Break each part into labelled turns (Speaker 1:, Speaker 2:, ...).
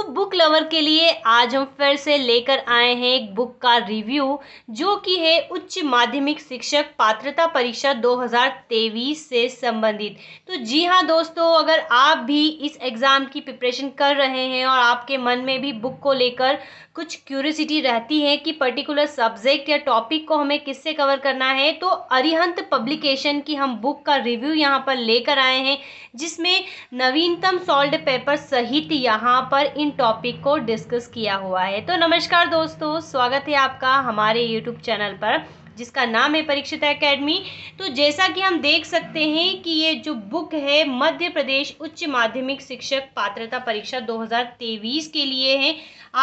Speaker 1: तो book lover के लिए आज हम फिर से लेकर आए हैं एक बुक का रिव्यू जो कि है उच्च माध्यमिक शिक्षक पात्रता परीक्षा 2023 से संबंधित तो जी हाँ दोस्तों अगर आप भी इस एग्ज़ाम की प्रिपरेशन कर रहे हैं और आपके मन में भी बुक को लेकर कुछ क्यूरियसिटी रहती है कि पर्टिकुलर सब्जेक्ट या टॉपिक को हमें किससे कवर करना है तो अरिहंत पब्लिकेशन की हम बुक का रिव्यू यहाँ पर लेकर आए हैं जिसमें नवीनतम सॉल्ड पेपर सहित यहाँ पर इन टॉपिक को डिस्कस किया हुआ है तो नमस्कार दोस्तों स्वागत है आपका हमारे यूट्यूब चैनल पर जिसका नाम है परीक्षित एकेडमी तो जैसा कि हम देख सकते हैं कि ये जो बुक है मध्य प्रदेश उच्च माध्यमिक शिक्षक पात्रता परीक्षा 2023 के लिए है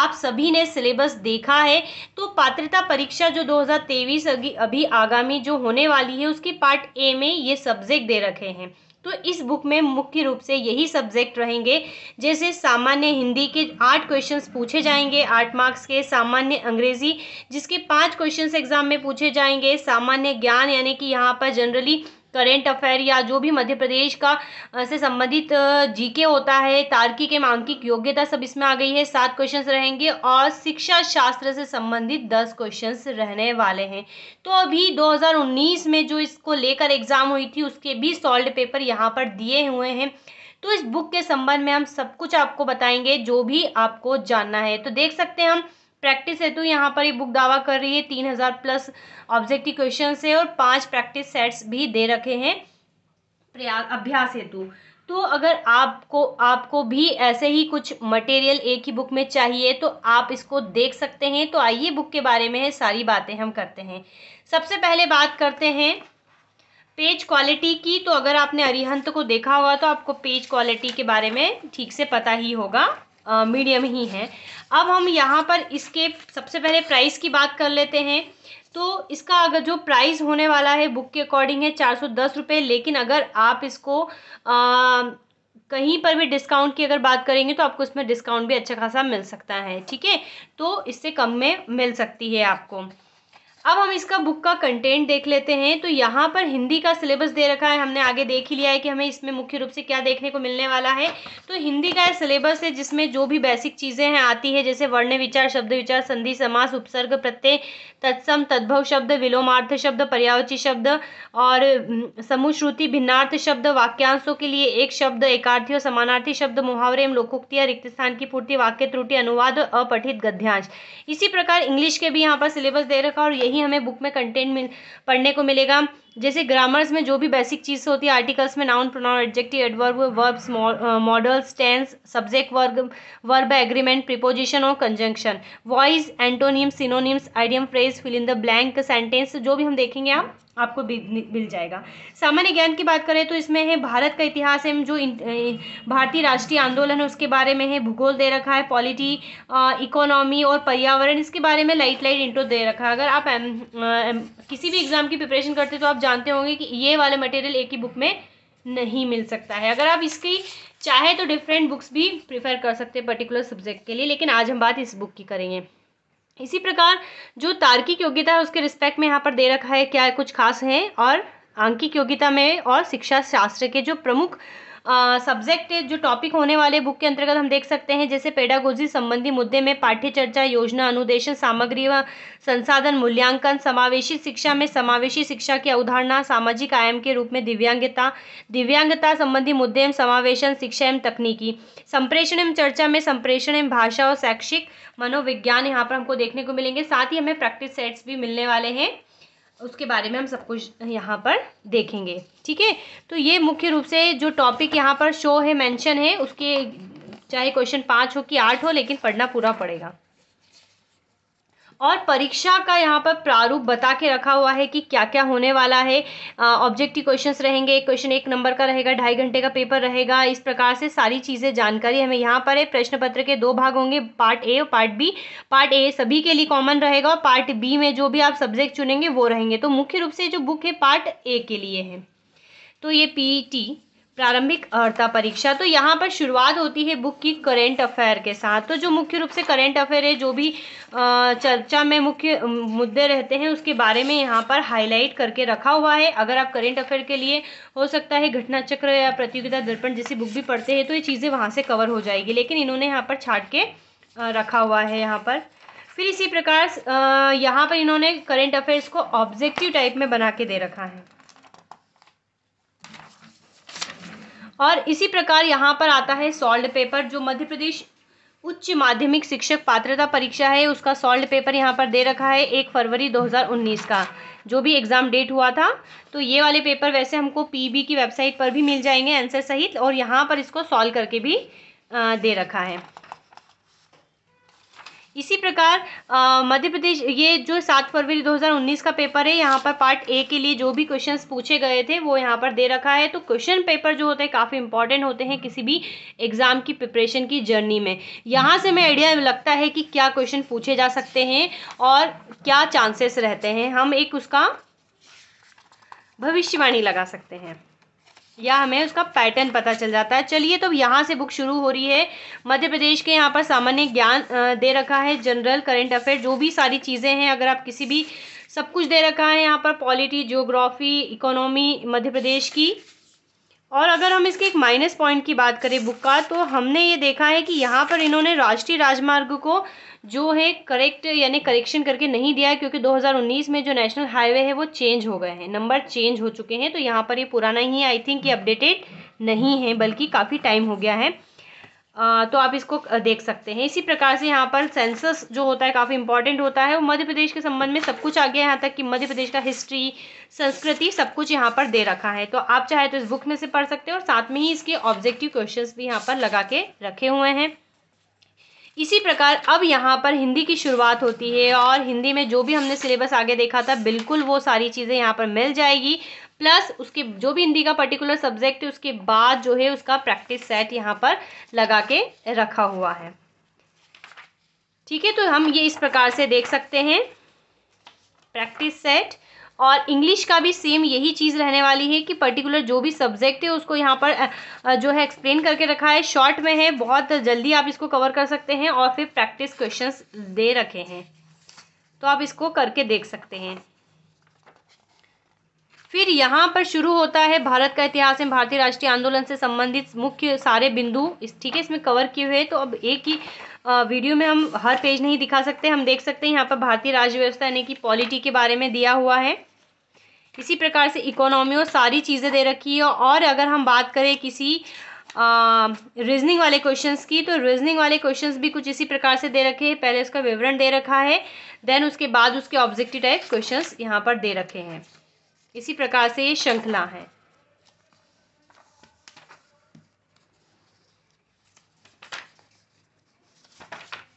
Speaker 1: आप सभी ने सिलेबस देखा है तो पात्रता परीक्षा जो 2023 अभी आगामी जो होने वाली है उसकी पार्ट ए में ये सब्जेक्ट दे रखे हैं तो इस बुक में मुख्य रूप से यही सब्जेक्ट रहेंगे जैसे सामान्य हिंदी के आठ क्वेश्चंस पूछे जाएंगे आठ मार्क्स के सामान्य अंग्रेजी जिसके पाँच क्वेश्चंस एग्जाम में पूछे जाएंगे सामान्य ज्ञान यानी कि यहाँ पर जनरली करेंट अफेयर या जो भी मध्य प्रदेश का से संबंधित जीके होता है तार्किक एवं आंकिक योग्यता सब इसमें आ गई है सात क्वेश्चंस रहेंगे और शिक्षा शास्त्र से संबंधित दस क्वेश्चंस रहने वाले हैं तो अभी 2019 में जो इसको लेकर एग्ज़ाम हुई थी उसके भी सॉल्ड पेपर यहाँ पर दिए हुए हैं तो इस बुक के संबंध में हम सब कुछ आपको बताएंगे जो भी आपको जानना है तो देख सकते हैं हम प्रैक्टिस हेतु तो यहाँ पर ये बुक दावा कर रही है तीन हज़ार प्लस ऑब्जेक्टिव क्वेश्चन है और पांच प्रैक्टिस सेट्स भी दे रखे हैं प्रयास अभ्यास हेतु तो अगर आपको आपको भी ऐसे ही कुछ मटेरियल एक ही बुक में चाहिए तो आप इसको देख सकते हैं तो आइए बुक के बारे में सारी बातें हम करते हैं सबसे पहले बात करते हैं पेज क्वालिटी की तो अगर आपने अरिहंत को देखा होगा तो आपको पेज क्वालिटी के बारे में ठीक से पता ही होगा मीडियम ही है अब हम यहाँ पर इसके सबसे पहले प्राइस की बात कर लेते हैं तो इसका अगर जो प्राइस होने वाला है बुक के अकॉर्डिंग है चार सौ दस रुपये लेकिन अगर आप इसको आ, कहीं पर भी डिस्काउंट की अगर बात करेंगे तो आपको इसमें डिस्काउंट भी अच्छा खासा मिल सकता है ठीक है तो इससे कम में मिल सकती है आपको अब हम इसका बुक का कंटेंट देख लेते हैं तो यहाँ पर हिंदी का सिलेबस दे रखा है हमने आगे देख ही लिया है कि हमें इसमें मुख्य रूप से क्या देखने को मिलने वाला है तो हिंदी का सिलेबस है जिसमें जो भी बेसिक चीज़ें हैं आती है जैसे वर्ण विचार शब्द विचार संधि समास उपसर्ग प्रत्यय तत्सम तद्भव शब्द विलोमार्थ शब्द पर्यावची शब्द और समुश्रुति भिन्नार्थ शब्द वाक्यांशों के लिए एक शब्द एकार्थी और समानार्थी शब्द मुहावरे एवं लोकोक्तियाँ रिक्त स्थान की पूर्ति वाक्य त्रुटि अनुवाद अपठित गद्यांश इसी प्रकार इंग्लिश के भी यहाँ पर सिलेबस दे रखा और यही ही हमें बुक में कंटेंट मिल पढ़ने को मिलेगा जैसे ग्रामर्स में जो भी बेसिक चीज़ होती है आर्टिकल्स में noun pronoun adjective adverb verbs modals tense subject verb verb agreement preposition और conjunction voice antonyms synonyms idiom phrase fill in the blank sentence जो भी हम देखेंगे आप आपको मिल जाएगा सामान्य ज्ञान की बात करें तो इसमें है भारत का इतिहास है जो भारतीय राष्ट्रीय आंदोलन है उसके बारे में है भूगोल दे रखा है पॉलिटी इकोनॉमी और पर्यावरण इसके बारे में लाइट लाइट इंटो दे रखा है अगर आप एम, एम, किसी भी एग्जाम की प्रिपरेशन करते तो आप आप जानते होंगे कि ये वाले मटेरियल एक ही बुक में नहीं मिल सकता है अगर आप इसकी चाहे तो डिफरेंट बुक्स भी प्रिफर कर सकते हैं पर्टिकुलर सब्जेक्ट के लिए लेकिन आज हम बात इस बुक की करेंगे इसी प्रकार जो तार्किक योग्यता है उसके रिस्पेक्ट में यहाँ पर दे रखा है क्या कुछ खास है और आंकिक योग्यता में और शिक्षा शास्त्र के जो प्रमुख सब्जेक्ट जो टॉपिक होने वाले बुक के अंतर्गत हम देख सकते हैं जैसे पेडागोजी संबंधी मुद्दे में पाठ्य चर्चा योजना अनुदेशन सामग्री व संसाधन मूल्यांकन समावेशी शिक्षा में समावेशी शिक्षा की अवधारणा सामाजिक आयाम के रूप में दिव्यांगता दिव्यांगता संबंधी मुद्दे एवं समावेशन शिक्षा एवं तकनीकी संप्रेषण एवं चर्चा में संप्रेषण एवं भाषा और शैक्षिक मनोविज्ञान यहाँ पर हमको देखने को मिलेंगे साथ ही हमें प्रैक्टिस सेट्स भी मिलने वाले हैं उसके बारे में हम सब कुछ यहाँ पर देखेंगे ठीक है तो ये मुख्य रूप से जो टॉपिक यहाँ पर शो है मेंशन है उसके चाहे क्वेश्चन पाँच हो कि आठ हो लेकिन पढ़ना पूरा पड़ेगा और परीक्षा का यहाँ पर प्रारूप बता के रखा हुआ है कि क्या क्या होने वाला है ऑब्जेक्टिव क्वेश्चंस रहेंगे क्वेश्चन एक नंबर का रहेगा ढाई घंटे का पेपर रहेगा इस प्रकार से सारी चीज़ें जानकारी हमें यहाँ पर है प्रश्न पत्र के दो भाग होंगे पार्ट ए और पार्ट बी पार्ट ए सभी के लिए कॉमन रहेगा और पार्ट बी में जो भी आप सब्जेक्ट चुनेंगे वो रहेंगे तो मुख्य रूप से जो बुक है पार्ट ए के लिए है तो ये पी टी e प्रारंभिक अर्ता परीक्षा तो यहाँ पर शुरुआत होती है बुक की करेंट अफेयर के साथ तो जो मुख्य रूप से करेंट अफेयर है जो भी चर्चा में मुख्य मुद्दे रहते हैं उसके बारे में यहाँ पर हाईलाइट करके रखा हुआ है अगर आप करेंट अफेयर के लिए हो सकता है घटना चक्र या प्रतियोगिता दर्पण जैसी बुक भी पढ़ते हैं तो ये चीज़ें वहाँ से कवर हो जाएगी लेकिन इन्होंने यहाँ पर छाट के रखा हुआ है यहाँ पर फिर इसी प्रकार यहाँ पर इन्होंने करेंट अफेयर्स को ऑब्जेक्टिव टाइप में बना के दे रखा है और इसी प्रकार यहाँ पर आता है सॉल्ट पेपर जो मध्य प्रदेश उच्च माध्यमिक शिक्षक पात्रता परीक्षा है उसका सॉल्ट पेपर यहाँ पर दे रखा है एक फरवरी 2019 का जो भी एग्ज़ाम डेट हुआ था तो ये वाले पेपर वैसे हमको पीबी की वेबसाइट पर भी मिल जाएंगे आंसर सहित और यहाँ पर इसको सॉल्व करके भी दे रखा है इसी प्रकार मध्य प्रदेश ये जो सात फरवरी 2019 का पेपर है यहाँ पर पार्ट ए के लिए जो भी क्वेश्चंस पूछे गए थे वो यहाँ पर दे रखा है तो क्वेश्चन पेपर जो होते हैं काफ़ी इंपॉर्टेंट होते हैं किसी भी एग्ज़ाम की प्रिपरेशन की जर्नी में यहाँ से हमें आइडिया लगता है कि क्या क्वेश्चन पूछे जा सकते हैं और क्या चांसेस रहते हैं हम एक उसका भविष्यवाणी लगा सकते हैं या हमें उसका पैटर्न पता चल जाता है चलिए तो यहाँ से बुक शुरू हो रही है मध्य प्रदेश के यहाँ पर सामान्य ज्ञान दे रखा है जनरल करंट अफेयर जो भी सारी चीज़ें हैं अगर आप किसी भी सब कुछ दे रखा है यहाँ पर polity geography economy Madhya Pradesh की और अगर हम इसके एक माइनस पॉइंट की बात करें बुक का तो हमने ये देखा है कि यहाँ पर इन्होंने राष्ट्रीय राजमार्ग को जो है करेक्ट यानी करेक्शन करके नहीं दिया है क्योंकि 2019 में जो नेशनल हाईवे है वो चेंज हो गए हैं नंबर चेंज हो चुके हैं तो यहाँ पर ये पुराना ही आई थिंक ये अपडेटेड नहीं है बल्कि काफ़ी टाइम हो गया है तो आप इसको देख सकते हैं इसी प्रकार से यहाँ पर सेंसस जो होता है काफ़ी इंपॉर्टेंट होता है वो मध्य प्रदेश के संबंध में सब कुछ आ गया यहाँ तक कि मध्य प्रदेश का हिस्ट्री संस्कृति सब कुछ यहाँ पर दे रखा है तो आप चाहे तो इस बुक में से पढ़ सकते हैं और साथ में ही इसके ऑब्जेक्टिव क्वेश्चन भी यहाँ पर लगा के रखे हुए हैं इसी प्रकार अब यहाँ पर हिंदी की शुरुआत होती है और हिंदी में जो भी हमने सिलेबस आगे देखा था बिल्कुल वो सारी चीज़ें यहाँ पर मिल जाएगी प्लस उसके जो भी हिंदी का पर्टिकुलर सब्जेक्ट है उसके बाद जो है उसका प्रैक्टिस सेट यहाँ पर लगा के रखा हुआ है ठीक है तो हम ये इस प्रकार से देख सकते हैं प्रैक्टिस सेट और इंग्लिश का भी सेम यही चीज़ रहने वाली है कि पर्टिकुलर जो भी सब्जेक्ट है उसको यहाँ पर जो है एक्सप्लेन करके रखा है शॉर्ट में है बहुत जल्दी आप इसको कवर कर सकते हैं और फिर प्रैक्टिस क्वेश्चंस दे रखे हैं तो आप इसको करके देख सकते हैं फिर यहाँ पर शुरू होता है भारत का इतिहास एवं भारतीय राष्ट्रीय आंदोलन से संबंधित मुख्य सारे बिंदु इस ठीक है इसमें कवर किए हुए तो अब एक ही वीडियो में हम हर पेज नहीं दिखा सकते हम देख सकते हैं यहाँ पर भारतीय राज्य व्यवस्था यानी कि पॉलिटी के बारे में दिया हुआ है इसी प्रकार से इकोनॉमी और सारी चीज़ें दे रखी है और अगर हम बात करें किसी रीजनिंग वाले क्वेश्चंस की तो रीजनिंग वाले क्वेश्चंस भी कुछ इसी प्रकार से दे रखे हैं पहले उसका विवरण दे रखा है देन उसके बाद उसके ऑब्जेक्टिव टाइप क्वेश्चंस यहाँ पर दे रखे हैं इसी प्रकार से ये श्रृंखला है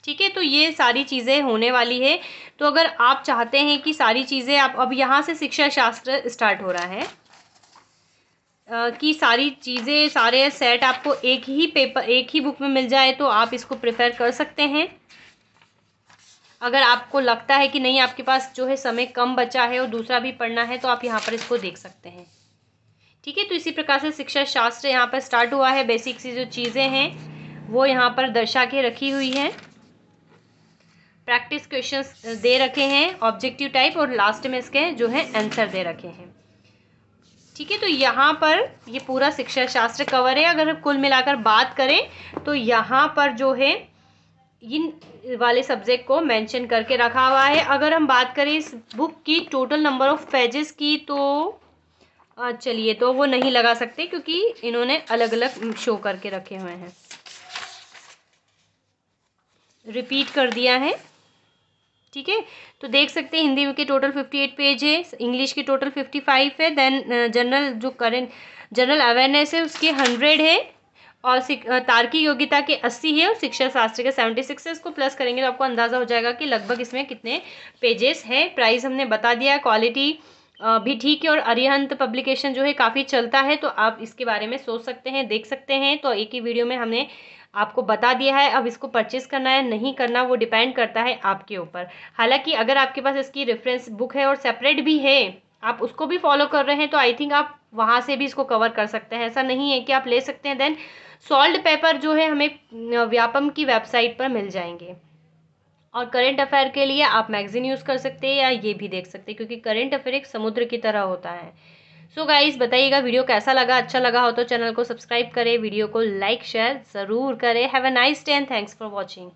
Speaker 1: ठीक है तो ये सारी चीज़ें होने वाली है तो अगर आप चाहते हैं कि सारी चीज़ें आप अब यहाँ से शिक्षा शास्त्र स्टार्ट हो रहा है कि सारी चीज़ें सारे सेट आपको एक ही पेपर एक ही बुक में मिल जाए तो आप इसको प्रेफर कर सकते हैं अगर आपको लगता है कि नहीं आपके पास जो है समय कम बचा है और दूसरा भी पढ़ना है तो आप यहाँ पर इसको देख सकते हैं ठीक है तो इसी प्रकार से शिक्षा शास्त्र यहाँ पर स्टार्ट हुआ है बेसिक सी जो चीज़ें हैं वो यहाँ पर दर्शा के रखी हुई हैं प्रैक्टिस क्वेश्चंस दे रखे हैं ऑब्जेक्टिव टाइप और लास्ट में इसके जो है आंसर दे रखे हैं ठीक है तो यहाँ पर ये पूरा शिक्षा शास्त्र कवर है अगर कुल मिलाकर बात करें तो यहाँ पर जो है इन वाले सब्जेक्ट को मेंशन करके रखा हुआ है अगर हम बात करें इस बुक की टोटल नंबर ऑफ पेजेस की तो चलिए तो वो नहीं लगा सकते क्योंकि इन्होंने अलग अलग शो करके रखे हुए हैं रिपीट कर दिया है ठीक है तो देख सकते हैं हिंदी के टोटल फिफ्टी एट पेज है इंग्लिश की टोटल फिफ्टी फाइव है देन जनरल जो करेंट जनरल अवेयरनेस है उसके हंड्रेड है और तार्किक योग्यता के 80 है और शिक्षा शास्त्र के 76 है इसको प्लस करेंगे तो आपको अंदाज़ा हो जाएगा कि लगभग इसमें कितने पेजेस हैं प्राइस हमने बता दिया है क्वालिटी भी ठीक है और अरिहंत पब्लिकेशन जो है काफ़ी चलता है तो आप इसके बारे में सोच सकते हैं देख सकते हैं तो एक ही वीडियो में हमने आपको बता दिया है अब इसको परचेज़ करना है नहीं करना वो डिपेंड करता है आपके ऊपर हालांकि अगर आपके पास इसकी रेफरेंस बुक है और सेपरेट भी है आप उसको भी फॉलो कर रहे हैं तो आई थिंक आप वहाँ से भी इसको कवर कर सकते हैं ऐसा नहीं है कि आप ले सकते हैं देन सॉल्ट पेपर जो है हमें व्यापम की वेबसाइट पर मिल जाएंगे और करंट अफेयर के लिए आप मैगजीन यूज़ कर सकते हैं या ये भी देख सकते हैं क्योंकि करंट अफेयर एक समुद्र की तरह होता है सो so बताइएगा वीडियो कैसा लगा अच्छा लगा हो तो चैनल को सब्सक्राइब करें वीडियो को लाइक शेयर ज़रूर करें have a nice day and thanks for watching